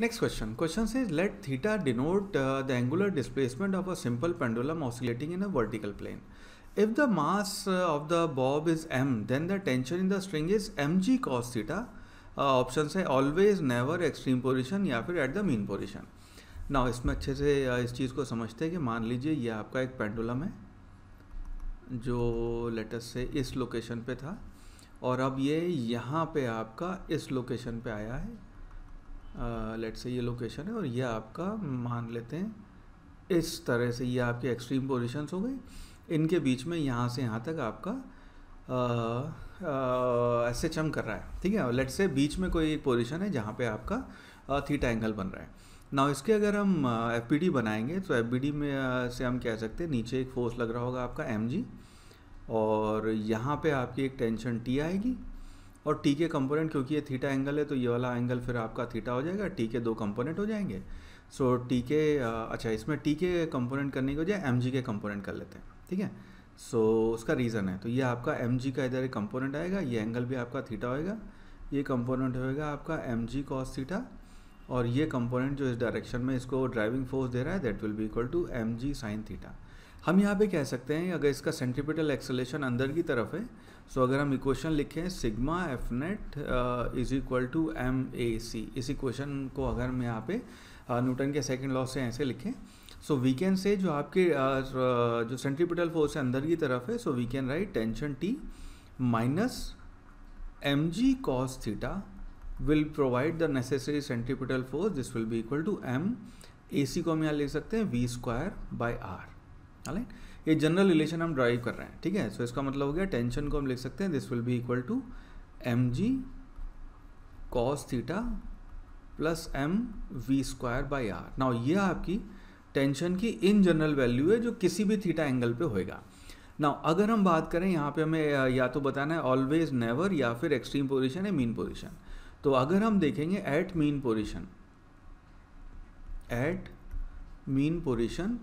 next question question is let theta denote the angular displacement of a simple pendulum oscillating in a vertical plane if the mass of the bob is M then the tension in the string is M G cos theta option है always never extreme position या फिर at the main position ना इसमें अच्छे से uh, इस चीज़ को समझते हैं कि मान लीजिए यह आपका एक पेंडुलम है जो लेटेस्ट से इस लोकेशन पे था और अब ये यहाँ पे आपका इस लोकेशन पे आया है लेट से ये लोकेशन है और ये आपका मान लेते हैं इस तरह से ये आपके एक्सट्रीम पोजिशंस हो गई इनके बीच में यहाँ से यहाँ तक आपका एस एच एम कर रहा है ठीक है लेट से बीच में कोई एक पोजिशन है जहाँ पे आपका थीटा एंगल बन रहा है ना इसके अगर हम एफ पी डी बनाएंगे तो एफ बी डी में से हम कह सकते हैं नीचे एक फोर्स लग रहा होगा आपका एम जी और यहाँ पे आपकी एक टेंशन टी आएगी और टी के कंपोनेंट क्योंकि ये थीटा एंगल है तो ये वाला एंगल फिर आपका थीटा हो जाएगा टी के दो कंपोनेंट हो जाएंगे सो टी के अच्छा इसमें टी के कंपोनेंट करने की बजाय एम के कंपोनेंट कर लेते हैं ठीक है सो so, उसका रीज़न है तो ये आपका एम का इधर एक कंपोनेंट आएगा ये एंगल भी आपका थीटा होएगा ये कंपोनेंट होएगा आपका एम जी कॉस थीटा और ये कंपोनेंट जो इस डायरेक्शन में इसको ड्राइविंग फोर्स दे रहा है that will be equal to M G sine theta हम यहाँ पे कह सकते हैं अगर इसका सेंट्रीपिटल एक्सलेशन अंदर की तरफ है सो तो अगर हम इक्वेशन लिखें sigma F net is equal to M A C इस इक्वेशन को अगर हम यहाँ पे न्यूटन uh, के सेकंड लॉ से ऐसे लिखें सो वी कैन से जो आपके uh, uh, जो सेंट्रीपिटल फोर्स है अंदर की तरफ है so we can write tension T minus M G cos theta will provide the necessary centripetal force this will be equal to M A C को हम यहाँ लिख सकते हैं V square by R right ये जनरल रिलेशन हम derive कर रहे हैं ठीक है सो so, इसका मतलब हो गया टेंशन को हम लिख सकते हैं this will be equal to M G cos theta plus M V square by R now ये आपकी टेंशन की इन जनरल वैल्यू है जो किसी भी थीटा एंगल पे होएगा नाउ अगर हम बात करें यहाँ पे हमें या तो बताना है ऑलवेज नेवर या फिर एक्सट्रीम पोजिशन या मीन पोजिशन तो अगर हम देखेंगे at mean position at mean position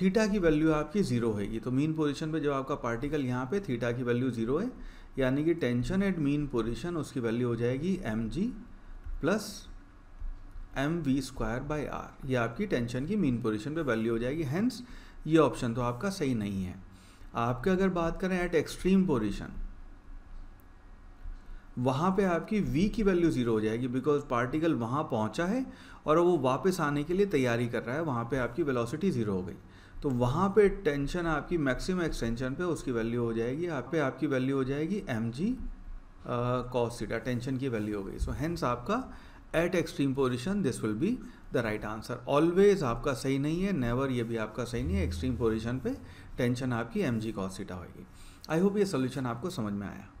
theta की वैल्यू आपकी ज़ीरो होगी तो मीन पोजीशन पे जब आपका पार्टिकल यहाँ पे थीटा की वैल्यू ज़ीरो है यानी कि टेंशन एट मीन पोजीशन उसकी वैल्यू हो जाएगी M G plus M V square by R ये आपकी टेंशन की मीन पोजीशन पे वैल्यू हो जाएगी हैंस ये ऑप्शन तो आपका सही नहीं है आपके अगर बात करें एट एक्सट्रीम पोजिशन वहाँ पे आपकी वी की वैल्यू ज़ीरो हो जाएगी बिकॉज पार्टिकल वहाँ पहुँचा है और वो वापस आने के लिए तैयारी कर रहा है वहाँ पे आपकी वेलोसिटी ज़ीरो हो गई तो वहाँ पे टेंशन आपकी मैक्सिमम एक्सटेंशन पे उसकी वैल्यू हो जाएगी आप पे आपकी वैल्यू हो जाएगी M G cos theta tension की वैल्यू हो गई सो so, हैंस आपका at extreme position this will be the right answer always आपका सही नहीं है नेवर ये भी आपका सही नहीं है एक्सट्रीम पोजिशन पर टेंशन आपकी एम जी कॉस सीटा होगी आई होप ये सोल्यूशन आपको समझ में आया